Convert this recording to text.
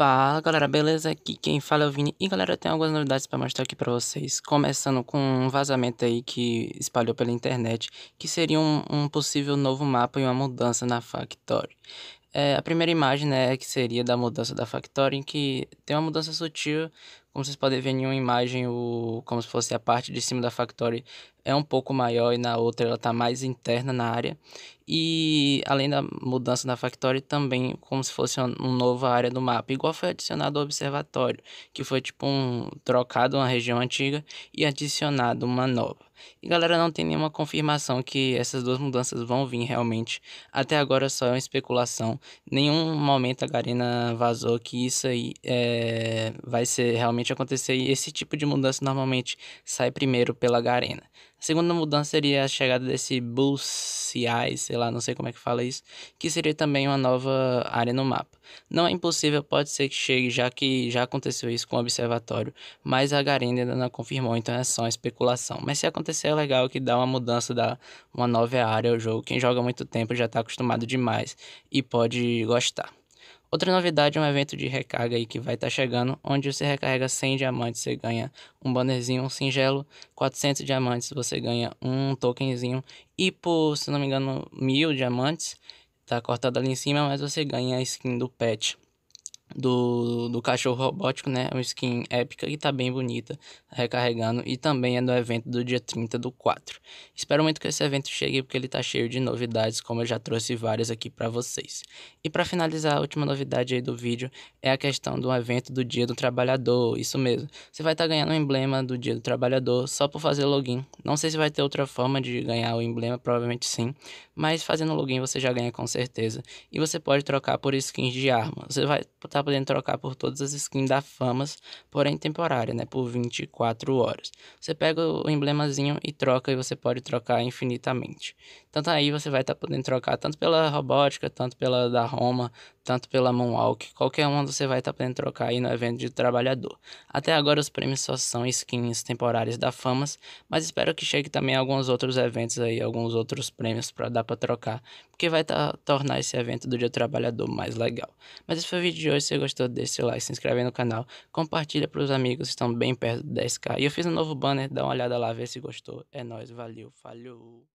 Fala galera, beleza? Aqui quem fala é o Vini e galera, eu tenho algumas novidades para mostrar aqui para vocês. Começando com um vazamento aí que espalhou pela internet, que seria um, um possível novo mapa e uma mudança na Factory. É, a primeira imagem né, é que seria da mudança da Factory, em que tem uma mudança sutil como vocês podem ver em uma imagem, o, como se fosse a parte de cima da factory é um pouco maior e na outra ela está mais interna na área. E além da mudança da factory, também como se fosse uma, uma nova área do mapa. Igual foi adicionado ao observatório, que foi tipo um trocado uma região antiga e adicionado uma nova. E galera, não tem nenhuma confirmação que essas duas mudanças vão vir realmente. Até agora só é uma especulação. Nenhum momento a Garena vazou que isso aí é, vai ser realmente normalmente acontecer e esse tipo de mudança normalmente sai primeiro pela Garena. A segunda mudança seria a chegada desse Bullseye, sei lá, não sei como é que fala isso, que seria também uma nova área no mapa. Não é impossível, pode ser que chegue, já que já aconteceu isso com o observatório, mas a Garena ainda não confirmou, então é só uma especulação. Mas se acontecer é legal que dá uma mudança, dá uma nova área ao jogo. Quem joga muito tempo já está acostumado demais e pode gostar. Outra novidade é um evento de recarga aí que vai estar tá chegando, onde você recarrega 100 diamantes, você ganha um bannerzinho um singelo, 400 diamantes você ganha um tokenzinho e por, se não me engano, mil diamantes, tá cortado ali em cima, mas você ganha a skin do pet do, do cachorro robótico, né? É uma skin épica e tá bem bonita, recarregando. E também é do evento do dia 30 do 4. Espero muito que esse evento chegue, porque ele tá cheio de novidades, como eu já trouxe várias aqui para vocês. E para finalizar, a última novidade aí do vídeo é a questão do evento do Dia do Trabalhador. Isso mesmo, você vai estar tá ganhando o um emblema do Dia do Trabalhador só por fazer login. Não sei se vai ter outra forma de ganhar o emblema, provavelmente sim, mas fazendo login você já ganha com certeza. E você pode trocar por skins de arma. Você vai estar tá está podendo trocar por todas as skins da Famas, porém temporária, né? Por 24 horas. Você pega o emblemazinho e troca, e você pode trocar infinitamente. Tanto tá aí você vai estar tá podendo trocar tanto pela robótica, tanto pela da Roma, tanto pela Moonwalk. Qualquer uma você vai estar tá podendo trocar aí no evento de trabalhador. Até agora os prêmios só são skins temporárias da Famas, mas espero que chegue também alguns outros eventos aí, alguns outros prêmios para dar para trocar, porque vai tá, tornar esse evento do Dia Trabalhador mais legal. Mas esse foi o vídeo de hoje você gostou, deixe seu like, se inscreve no canal, compartilha para os amigos, estão bem perto do 10k. E eu fiz um novo banner, dá uma olhada lá, vê se gostou. É nóis, valeu, falhou.